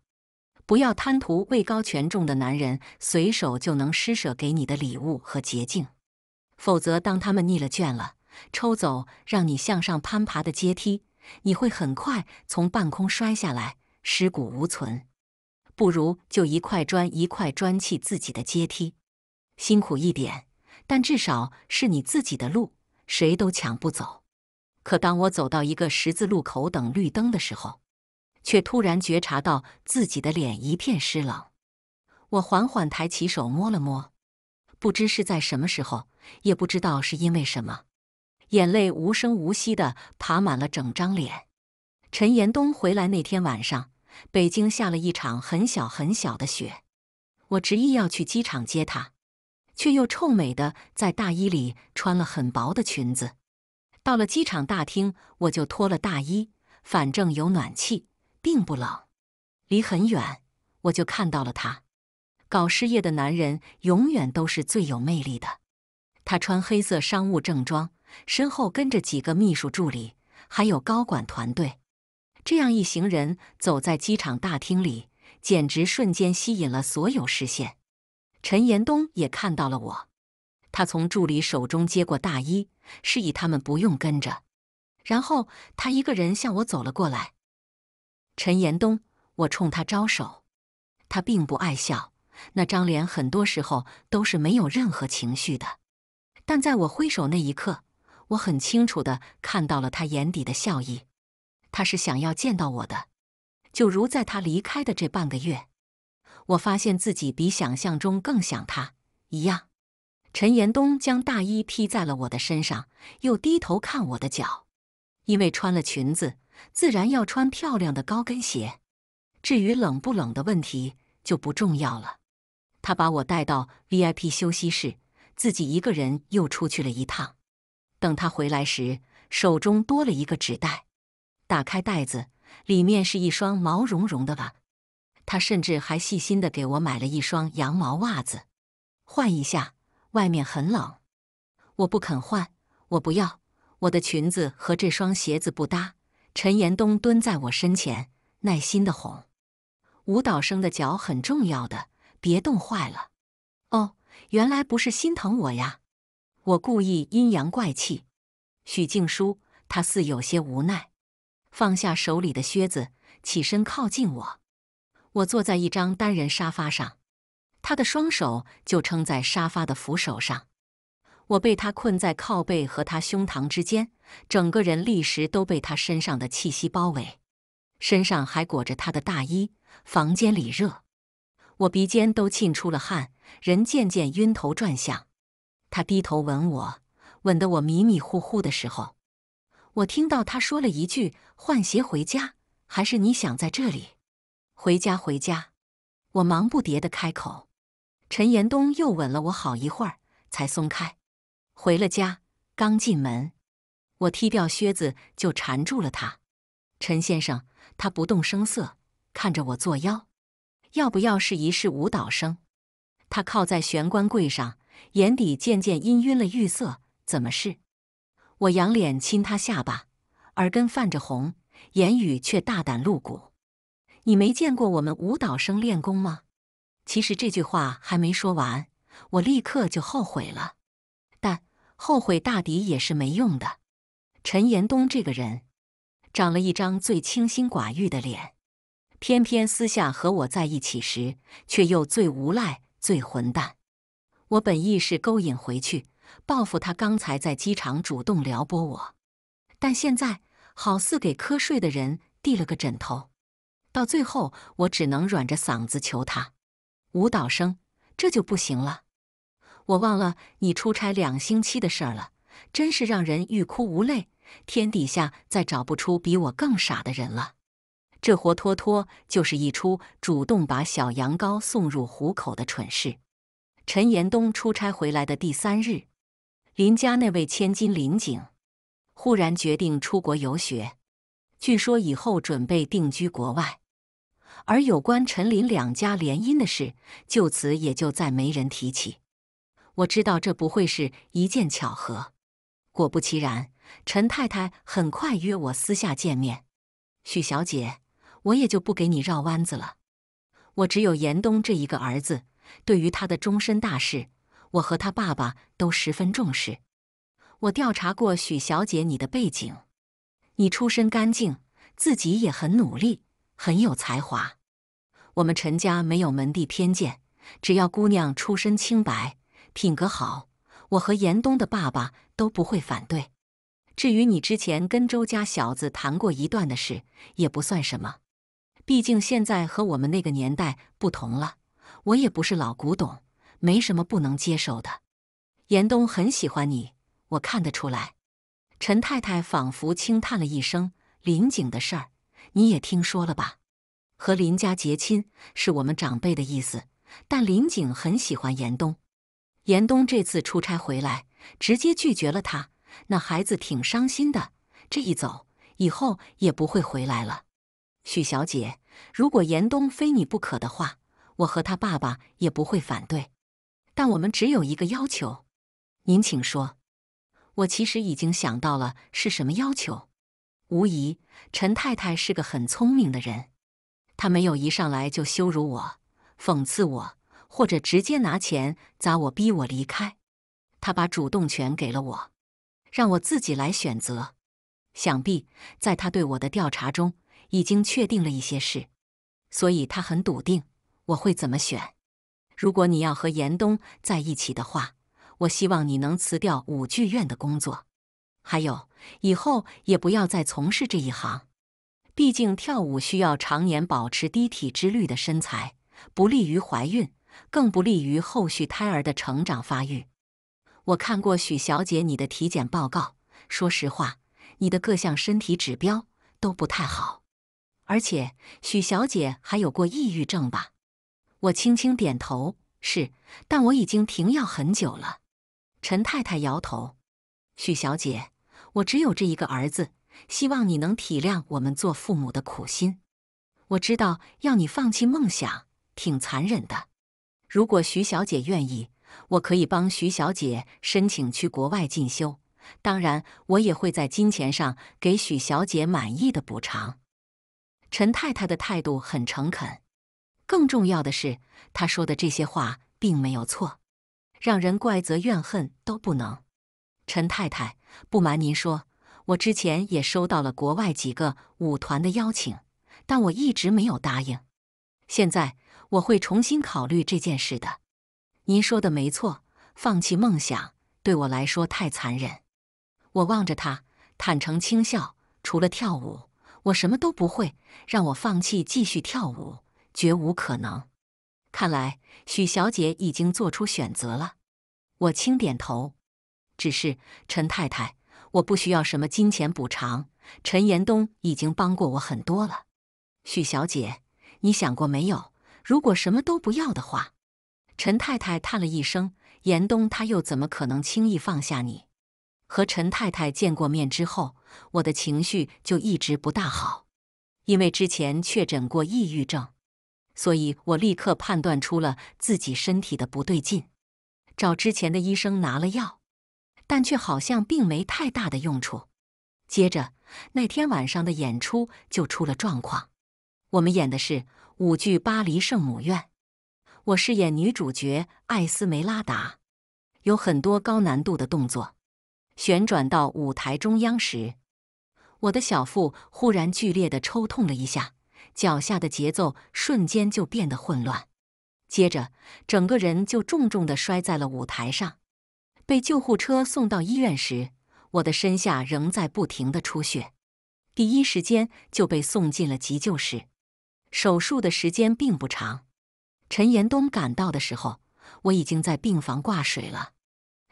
[SPEAKER 1] 不要贪图位高权重的男人随手就能施舍给你的礼物和捷径。否则，当他们腻了倦了，抽走让你向上攀爬的阶梯，你会很快从半空摔下来，尸骨无存。不如就一块砖一块砖砌自己的阶梯，辛苦一点，但至少是你自己的路，谁都抢不走。可当我走到一个十字路口等绿灯的时候，却突然觉察到自己的脸一片湿冷。我缓缓抬起手摸了摸，不知是在什么时候，也不知道是因为什么，眼泪无声无息的爬满了整张脸。陈延东回来那天晚上。北京下了一场很小很小的雪，我执意要去机场接他，却又臭美的在大衣里穿了很薄的裙子。到了机场大厅，我就脱了大衣，反正有暖气，并不冷。离很远，我就看到了他。搞事业的男人永远都是最有魅力的。他穿黑色商务正装，身后跟着几个秘书助理，还有高管团队。这样一行人走在机场大厅里，简直瞬间吸引了所有视线。陈延东也看到了我，他从助理手中接过大衣，示意他们不用跟着，然后他一个人向我走了过来。陈延东，我冲他招手。他并不爱笑，那张脸很多时候都是没有任何情绪的，但在我挥手那一刻，我很清楚的看到了他眼底的笑意。他是想要见到我的，就如在他离开的这半个月，我发现自己比想象中更想他一样。陈延东将大衣披在了我的身上，又低头看我的脚，因为穿了裙子，自然要穿漂亮的高跟鞋。至于冷不冷的问题就不重要了。他把我带到 VIP 休息室，自己一个人又出去了一趟。等他回来时，手中多了一个纸袋。打开袋子，里面是一双毛茸茸的袜。他甚至还细心的给我买了一双羊毛袜子。换一下，外面很冷。我不肯换，我不要。我的裙子和这双鞋子不搭。陈延东蹲在我身前，耐心的哄：“舞蹈生的脚很重要的，别冻坏了。”哦，原来不是心疼我呀。我故意阴阳怪气。许静书，他似有些无奈。放下手里的靴子，起身靠近我。我坐在一张单人沙发上，他的双手就撑在沙发的扶手上。我被他困在靠背和他胸膛之间，整个人立时都被他身上的气息包围，身上还裹着他的大衣。房间里热，我鼻尖都沁出了汗，人渐渐晕头转向。他低头吻我，吻得我迷迷糊糊的时候，我听到他说了一句。换鞋回家，还是你想在这里？回家，回家！我忙不迭的开口。陈延东又吻了我好一会儿，才松开。回了家，刚进门，我踢掉靴子就缠住了他。陈先生，他不动声色看着我作妖，要不要试一试舞蹈生？他靠在玄关柜上，眼底渐渐氤氲了欲色。怎么试？我仰脸亲他下巴。耳根泛着红，言语却大胆露骨。你没见过我们舞蹈生练功吗？其实这句话还没说完，我立刻就后悔了。但后悔大抵也是没用的。陈延东这个人，长了一张最清心寡欲的脸，偏偏私下和我在一起时，却又最无赖、最混蛋。我本意是勾引回去，报复他刚才在机场主动撩拨我，但现在。好似给瞌睡的人递了个枕头，到最后我只能软着嗓子求他。舞蹈生，这就不行了。我忘了你出差两星期的事儿了，真是让人欲哭无泪。天底下再找不出比我更傻的人了。这活脱脱就是一出主动把小羊羔送入虎口的蠢事。陈延东出差回来的第三日，林家那位千金林景。忽然决定出国游学，据说以后准备定居国外。而有关陈林两家联姻的事，就此也就再没人提起。我知道这不会是一件巧合。果不其然，陈太太很快约我私下见面。许小姐，我也就不给你绕弯子了。我只有严冬这一个儿子，对于他的终身大事，我和他爸爸都十分重视。我调查过许小姐你的背景，你出身干净，自己也很努力，很有才华。我们陈家没有门第偏见，只要姑娘出身清白、品格好，我和严冬的爸爸都不会反对。至于你之前跟周家小子谈过一段的事，也不算什么。毕竟现在和我们那个年代不同了，我也不是老古董，没什么不能接受的。严冬很喜欢你。我看得出来，陈太太仿佛轻叹了一声：“林景的事儿，你也听说了吧？和林家结亲是我们长辈的意思，但林景很喜欢严冬。严冬这次出差回来，直接拒绝了他。那孩子挺伤心的，这一走以后也不会回来了。许小姐，如果严冬非你不可的话，我和他爸爸也不会反对。但我们只有一个要求，您请说。”我其实已经想到了是什么要求。无疑，陈太太是个很聪明的人，她没有一上来就羞辱我、讽刺我，或者直接拿钱砸我逼我离开。她把主动权给了我，让我自己来选择。想必在她对我的调查中已经确定了一些事，所以她很笃定我会怎么选。如果你要和严冬在一起的话。我希望你能辞掉舞剧院的工作，还有以后也不要再从事这一行。毕竟跳舞需要常年保持低体脂率的身材，不利于怀孕，更不利于后续胎儿的成长发育。我看过许小姐你的体检报告，说实话，你的各项身体指标都不太好。而且，许小姐还有过抑郁症吧？我轻轻点头，是，但我已经停药很久了。陈太太摇头：“许小姐，我只有这一个儿子，希望你能体谅我们做父母的苦心。我知道要你放弃梦想挺残忍的。如果许小姐愿意，我可以帮许小姐申请去国外进修，当然我也会在金钱上给许小姐满意的补偿。”陈太太的态度很诚恳，更重要的是，她说的这些话并没有错。让人怪责怨恨都不能。陈太太，不瞒您说，我之前也收到了国外几个舞团的邀请，但我一直没有答应。现在我会重新考虑这件事的。您说的没错，放弃梦想对我来说太残忍。我望着他，坦诚轻笑。除了跳舞，我什么都不会。让我放弃继续跳舞，绝无可能。看来许小姐已经做出选择了，我轻点头。只是陈太太，我不需要什么金钱补偿。陈延东已经帮过我很多了。许小姐，你想过没有？如果什么都不要的话，陈太太叹了一声。延东他又怎么可能轻易放下你？和陈太太见过面之后，我的情绪就一直不大好，因为之前确诊过抑郁症。所以我立刻判断出了自己身体的不对劲，找之前的医生拿了药，但却好像并没太大的用处。接着那天晚上的演出就出了状况。我们演的是舞剧《巴黎圣母院》，我饰演女主角艾斯梅拉达，有很多高难度的动作。旋转到舞台中央时，我的小腹忽然剧烈的抽痛了一下。脚下的节奏瞬间就变得混乱，接着整个人就重重的摔在了舞台上。被救护车送到医院时，我的身下仍在不停的出血，第一时间就被送进了急救室。手术的时间并不长，陈延东赶到的时候，我已经在病房挂水了。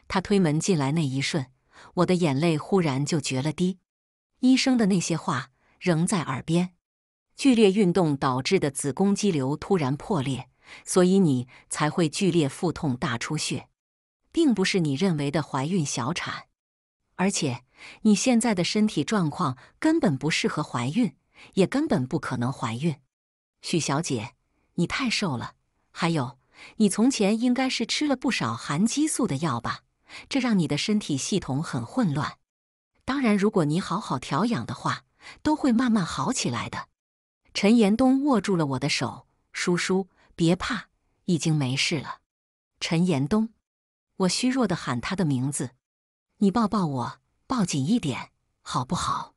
[SPEAKER 1] 他推门进来那一瞬，我的眼泪忽然就决了堤，医生的那些话仍在耳边。剧烈运动导致的子宫肌瘤突然破裂，所以你才会剧烈腹痛、大出血，并不是你认为的怀孕小产。而且你现在的身体状况根本不适合怀孕，也根本不可能怀孕。许小姐，你太瘦了，还有你从前应该是吃了不少含激素的药吧？这让你的身体系统很混乱。当然，如果你好好调养的话，都会慢慢好起来的。陈延东握住了我的手，叔叔，别怕，已经没事了。陈延东，我虚弱的喊他的名字，你抱抱我，抱紧一点，好不好？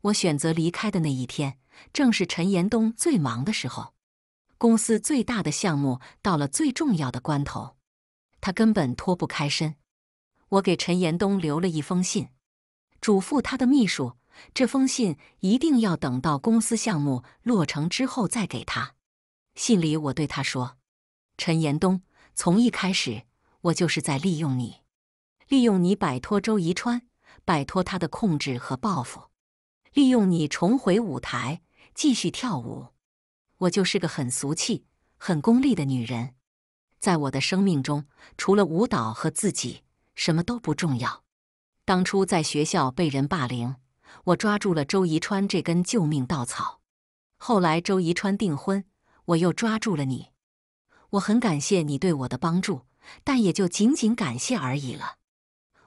[SPEAKER 1] 我选择离开的那一天，正是陈延东最忙的时候，公司最大的项目到了最重要的关头，他根本脱不开身。我给陈延东留了一封信，嘱咐他的秘书。这封信一定要等到公司项目落成之后再给他。信里我对他说：“陈延东，从一开始我就是在利用你，利用你摆脱周宜川，摆脱他的控制和报复，利用你重回舞台，继续跳舞。我就是个很俗气、很功利的女人。在我的生命中，除了舞蹈和自己，什么都不重要。当初在学校被人霸凌。”我抓住了周宜川这根救命稻草，后来周宜川订婚，我又抓住了你。我很感谢你对我的帮助，但也就仅仅感谢而已了。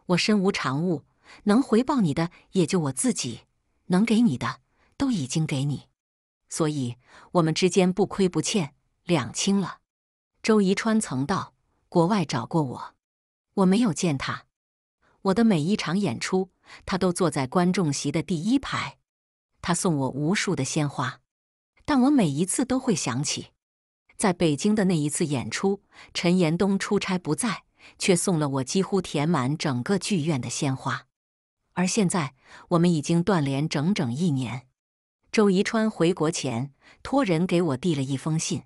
[SPEAKER 1] 我身无长物，能回报你的也就我自己，能给你的都已经给你，所以我们之间不亏不欠，两清了。周宜川曾到国外找过我，我没有见他。我的每一场演出。”他都坐在观众席的第一排，他送我无数的鲜花，但我每一次都会想起，在北京的那一次演出，陈延东出差不在，却送了我几乎填满整个剧院的鲜花。而现在，我们已经断联整整一年。周宜川回国前托人给我递了一封信：“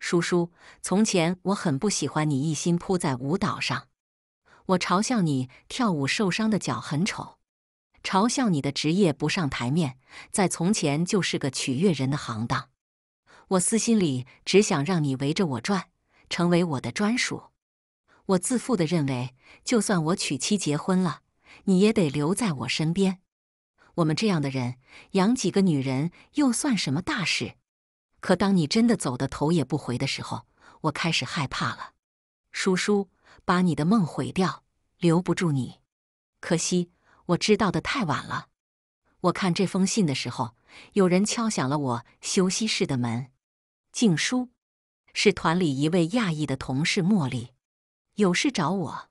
[SPEAKER 1] 叔叔，从前我很不喜欢你一心扑在舞蹈上。”我嘲笑你跳舞受伤的脚很丑，嘲笑你的职业不上台面，在从前就是个取悦人的行当。我私心里只想让你围着我转，成为我的专属。我自负地认为，就算我娶妻结婚了，你也得留在我身边。我们这样的人养几个女人又算什么大事？可当你真的走得头也不回的时候，我开始害怕了，叔叔。把你的梦毁掉，留不住你。可惜我知道的太晚了。我看这封信的时候，有人敲响了我休息室的门。静书，是团里一位亚裔的同事，茉莉，有事找我。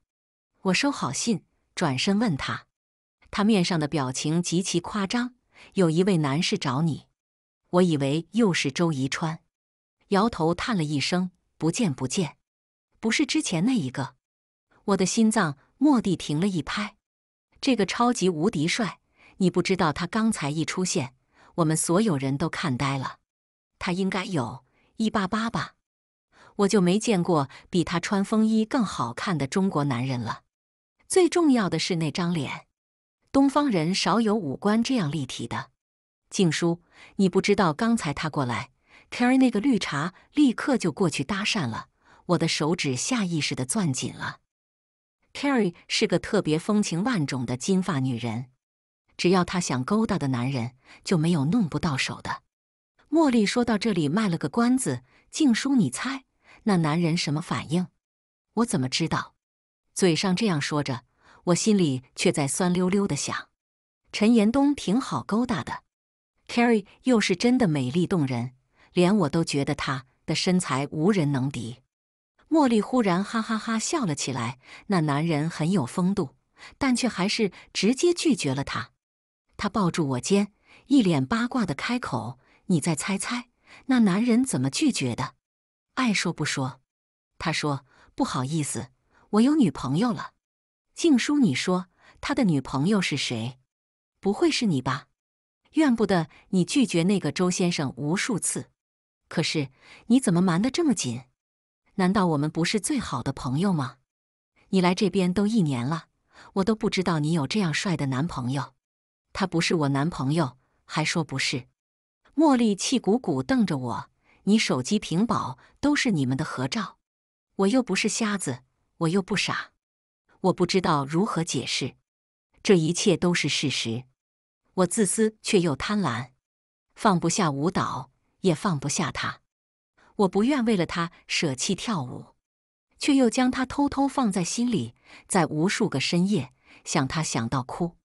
[SPEAKER 1] 我收好信，转身问他，他面上的表情极其夸张。有一位男士找你，我以为又是周宜川，摇头叹了一声，不见不见，不是之前那一个。我的心脏蓦地停了一拍，这个超级无敌帅！你不知道他刚才一出现，我们所有人都看呆了。他应该有一八八吧？我就没见过比他穿风衣更好看的中国男人了。最重要的是那张脸，东方人少有五官这样立体的。静姝，你不知道刚才他过来，care 那个绿茶立刻就过去搭讪了。我的手指下意识的攥紧了。Carrie 是个特别风情万种的金发女人，只要她想勾搭的男人，就没有弄不到手的。茉莉说到这里卖了个关子：“静书，你猜那男人什么反应？”“我怎么知道？”嘴上这样说着，我心里却在酸溜溜的想：“陈延东挺好勾搭的，Carrie 又是真的美丽动人，连我都觉得她的身材无人能敌。”茉莉忽然哈哈哈笑了起来。那男人很有风度，但却还是直接拒绝了他。他抱住我肩，一脸八卦的开口：“你再猜猜，那男人怎么拒绝的？爱说不说。”他说：“不好意思，我有女朋友了。”静书，你说他的女朋友是谁？不会是你吧？怨不得你拒绝那个周先生无数次，可是你怎么瞒得这么紧？难道我们不是最好的朋友吗？你来这边都一年了，我都不知道你有这样帅的男朋友。他不是我男朋友，还说不是。茉莉气鼓鼓瞪着我，你手机屏保都是你们的合照，我又不是瞎子，我又不傻，我不知道如何解释，这一切都是事实。我自私却又贪婪，放不下舞蹈，也放不下他。我不愿为了他舍弃跳舞，却又将他偷偷放在心里，在无数个深夜想他想到哭。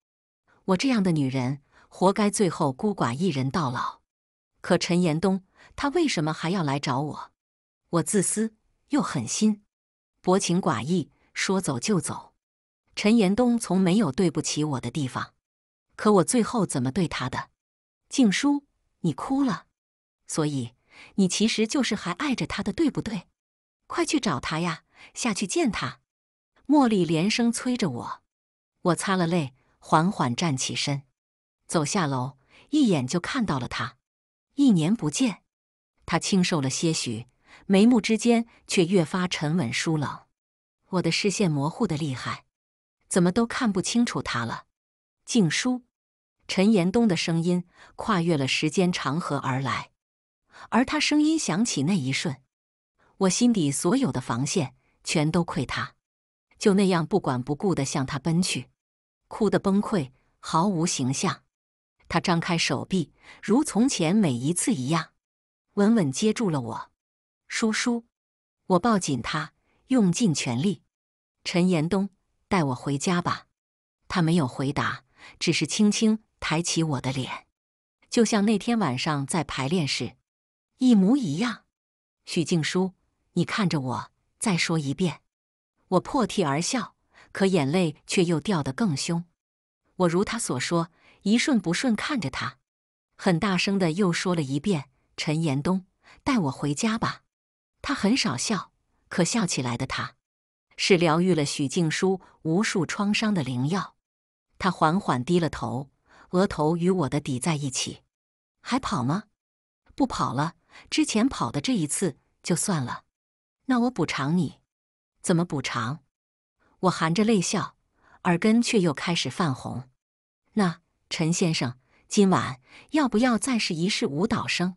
[SPEAKER 1] 我这样的女人，活该最后孤寡一人到老。可陈延东，他为什么还要来找我？我自私又狠心，薄情寡义，说走就走。陈延东从没有对不起我的地方，可我最后怎么对他的？静书，你哭了，所以。你其实就是还爱着他的，对不对？快去找他呀！下去见他。茉莉连声催着我。我擦了泪，缓缓站起身，走下楼，一眼就看到了他。一年不见，他清瘦了些许，眉目之间却越发沉稳疏冷。我的视线模糊的厉害，怎么都看不清楚他了。静书，陈延东的声音跨越了时间长河而来。而他声音响起那一瞬，我心底所有的防线全都溃塌，就那样不管不顾的向他奔去，哭得崩溃，毫无形象。他张开手臂，如从前每一次一样，稳稳接住了我。叔叔，我抱紧他，用尽全力。陈延东，带我回家吧。他没有回答，只是轻轻抬起我的脸，就像那天晚上在排练时。一模一样，许静书，你看着我，再说一遍。我破涕而笑，可眼泪却又掉得更凶。我如他所说，一顺不顺看着他，很大声的又说了一遍：“陈延东，带我回家吧。”他很少笑，可笑起来的他，是疗愈了许静书无数创伤的灵药。他缓缓低了头，额头与我的抵在一起。还跑吗？不跑了。之前跑的这一次就算了，那我补偿你，怎么补偿？我含着泪笑，耳根却又开始泛红。那陈先生，今晚要不要再试一试舞蹈生？